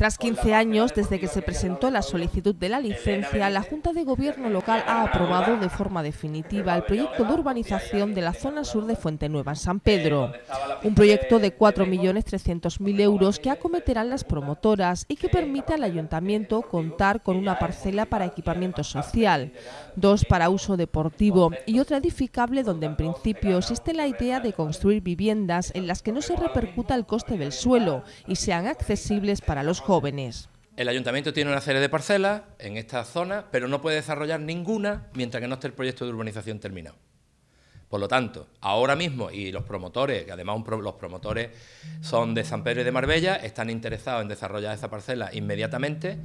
Tras 15 años desde que se presentó la solicitud de la licencia, la Junta de Gobierno local ha aprobado de forma definitiva el proyecto de urbanización de la zona sur de Nueva en San Pedro. Un proyecto de 4.300.000 euros que acometerán las promotoras y que permite al ayuntamiento contar con una parcela para equipamiento social, dos para uso deportivo y otra edificable donde en principio existe la idea de construir viviendas en las que no se repercuta el coste del suelo y sean accesibles para los jóvenes el ayuntamiento tiene una serie de parcelas en esta zona, pero no puede desarrollar ninguna mientras que no esté el proyecto de urbanización terminado. Por lo tanto, ahora mismo, y los promotores, que además los promotores son de San Pedro y de Marbella, están interesados en desarrollar esa parcela inmediatamente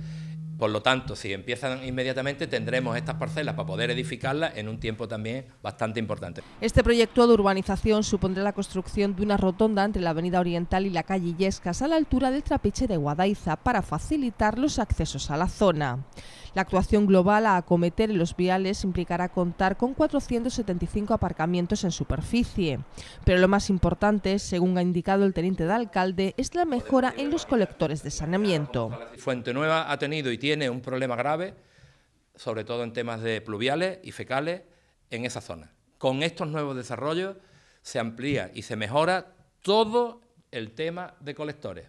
por lo tanto, si empiezan inmediatamente, tendremos estas parcelas para poder edificarlas en un tiempo también bastante importante. Este proyecto de urbanización supondrá la construcción de una rotonda entre la Avenida Oriental y la calle Yescas a la altura del trapiche de Guadaiza para facilitar los accesos a la zona. La actuación global a acometer en los viales implicará contar con 475 aparcamientos en superficie. Pero lo más importante, según ha indicado el teniente de alcalde, es la mejora en los colectores de saneamiento. Fuente Nueva ha tenido y tiene un problema grave, sobre todo en temas de pluviales y fecales, en esa zona. Con estos nuevos desarrollos se amplía y se mejora todo el tema de colectores.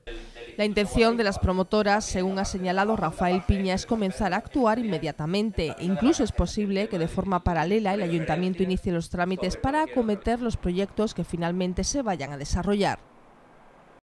La intención de las promotoras, según ha señalado Rafael Piña, es comenzar a actuar inmediatamente. Incluso es posible que de forma paralela el ayuntamiento inicie los trámites para acometer los proyectos que finalmente se vayan a desarrollar.